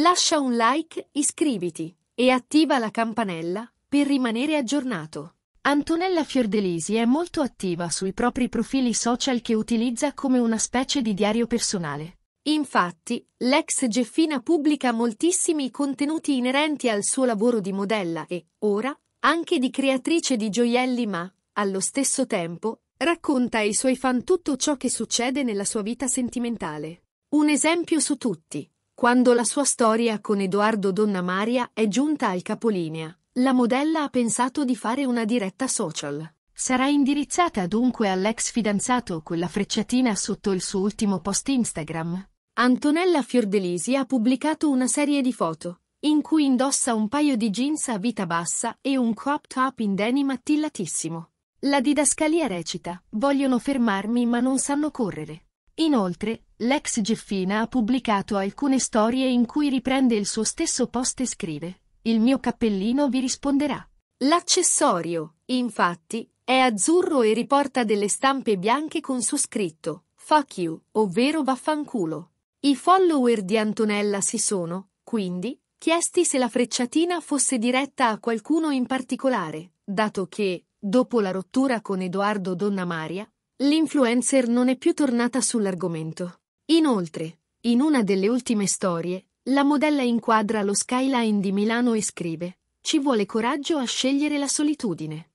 Lascia un like, iscriviti e attiva la campanella per rimanere aggiornato. Antonella Fiordelisi è molto attiva sui propri profili social che utilizza come una specie di diario personale. Infatti, l'ex Geffina pubblica moltissimi contenuti inerenti al suo lavoro di modella e, ora, anche di creatrice di gioielli ma, allo stesso tempo, racconta ai suoi fan tutto ciò che succede nella sua vita sentimentale. Un esempio su tutti. Quando la sua storia con Edoardo Donna Maria è giunta al capolinea, la modella ha pensato di fare una diretta social. Sarà indirizzata dunque all'ex fidanzato quella frecciatina sotto il suo ultimo post Instagram. Antonella Fiordelisi ha pubblicato una serie di foto, in cui indossa un paio di jeans a vita bassa e un crop top in denim attillatissimo. La didascalia recita, vogliono fermarmi ma non sanno correre. Inoltre, L'ex Geffina ha pubblicato alcune storie in cui riprende il suo stesso post e scrive Il mio cappellino vi risponderà. L'accessorio, infatti, è azzurro e riporta delle stampe bianche con su scritto Fuck you, ovvero vaffanculo. I follower di Antonella si sono, quindi, chiesti se la frecciatina fosse diretta a qualcuno in particolare, dato che, dopo la rottura con Edoardo Donna Maria, l'influencer non è più tornata sull'argomento. Inoltre, in una delle ultime storie, la modella inquadra lo skyline di Milano e scrive: Ci vuole coraggio a scegliere la solitudine.